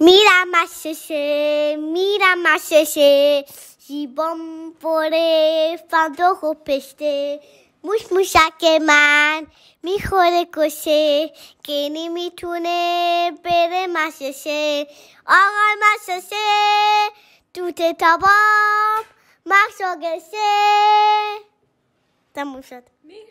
میرم مششه میرم مششه زیبان پره فندق و پشته موش موشک من میخوره کشه که نمیتونه بره مششه آقا مششه دوت تابام مخشا گشه تموم شد